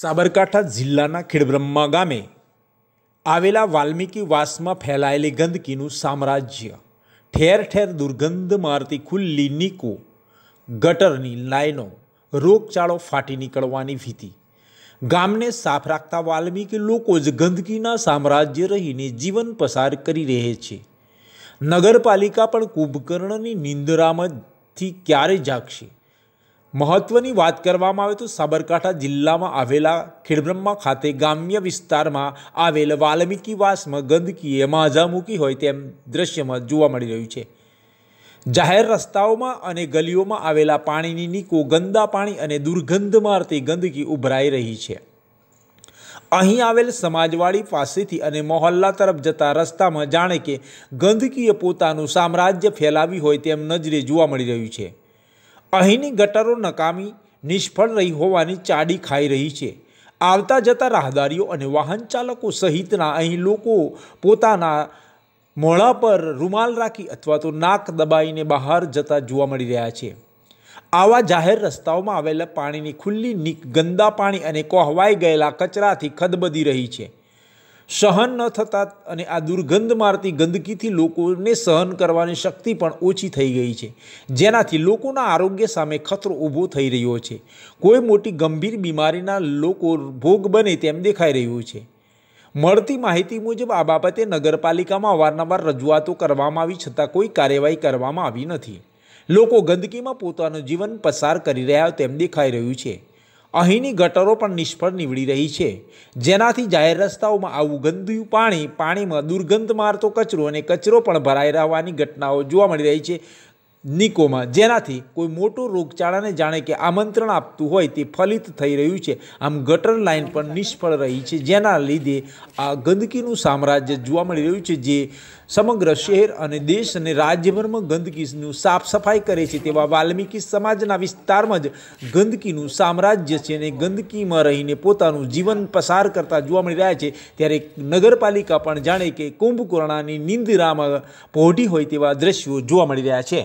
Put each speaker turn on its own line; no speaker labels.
સાબરકાંઠા જિલ્લાના ખેડબ્રહ્મા ગામે આવેલા વાલ્મીકી વાસમાં ફેલાયેલી ગંદકીનું સામ્રાજ્ય ઠેર ઠેર દુર્ગંધ મારતી ખુલ્લી નીકો ગટરની લાઈનો રોગચાળો ફાટી નીકળવાની ભીતિ ગામને સાફ રાખતા વાલ્મીકી લોકો જ ગંદકીના સામ્રાજ્ય રહીને જીવન પસાર કરી રહે છે નગરપાલિકા પણ કુંભકર્ણની નિંદરામાંથી ક્યારે જાગશે મહત્વની વાત કરવામાં આવે તો સાબરકાંઠા જિલ્લામાં આવેલા ખેડબ્રહ્મા ખાતે ગ્રામ્ય વિસ્તારમાં આવેલ વાલ્મીકીવાસમાં ગંદકીએ માજા મૂકી હોય તેમ દ્રશ્યમાં જોવા મળી રહ્યું છે જાહેર રસ્તાઓમાં અને ગલીઓમાં આવેલા પાણીની નીકો ગંદા પાણી અને દુર્ગંધ મારતી ગંદકી ઉભરાઈ રહી છે અહીં આવેલ સમાજવાળી પાસેથી અને મોહલ્લા તરફ જતા રસ્તામાં જાણે કે ગંદકીએ પોતાનું સામ્રાજ્ય ફેલાવી હોય તેમ નજરે જોવા મળી રહ્યું છે અહીંની ગટરો નકામી નિષ્ફળ રહી હોવાની ચાડી ખાઈ રહી છે આવતા જતા રાહદારીઓ અને વાહન ચાલકો સહિતના અહીં લોકો પોતાના મોડા પર રૂમાલ રાખી અથવા તો નાક દબાઈને બહાર જતા જોવા મળી રહ્યા છે આવા જાહેર રસ્તાઓમાં આવેલા પાણીની ખુલ્લી નીક ગંદા પાણી અને કોહવાઈ ગયેલા કચરાથી ખદબદી રહી છે સહન ન થતાં અને આ દુર્ગંધ મારતી ગંદકીથી લોકોને સહન કરવાની શક્તિ પણ ઓછી થઈ ગઈ છે જેનાથી લોકોના આરોગ્ય સામે ખતરો ઊભો થઈ રહ્યો છે કોઈ મોટી ગંભીર બીમારીના લોકો ભોગ બને તેમ દેખાઈ રહ્યું છે મળતી માહિતી મુજબ આ બાબતે નગરપાલિકામાં વારંવાર રજૂઆતો કરવામાં આવી છતાં કોઈ કાર્યવાહી કરવામાં આવી નથી લોકો ગંદકીમાં પોતાનું જીવન પસાર કરી રહ્યા તેમ દેખાઈ રહ્યું છે અહીંની ગટરો પણ નિષ્ફળ નીવડી રહી છે જેનાથી જાહેર રસ્તાઓમાં આવું ગંદુ પાણી પાણીમાં દુર્ગંધ મારતો કચરો અને કચરો પણ ભરાઈ રહેવાની ઘટનાઓ જોવા મળી રહી છે નિકોમાં જેનાથી કોઈ મોટો રોગચાળાને જાણે કે આમંત્રણ આપતું હોય તે ફલિત થઈ રહ્યું છે આમ ગટર લાઇન પણ નિષ્ફળ રહી છે જેના લીધે આ ગંદકીનું સામ્રાજ્ય જોવા મળી રહ્યું છે જે સમગ્ર શહેર અને દેશ અને રાજ્યભરમાં ગંદકીનું સાફ સફાઈ કરે છે તેવા વાલ્મીકી સમાજના વિસ્તારમાં જ ગંદકીનું સામ્રાજ્ય છે અને ગંદકીમાં રહીને પોતાનું જીવન પસાર કરતા જોવા મળી રહ્યા છે ત્યારે નગરપાલિકા પણ જાણે કે કુંભકર્ણાની નિંદરામાં પહોંટી હોય તેવા દ્રશ્યો જોવા મળી રહ્યા છે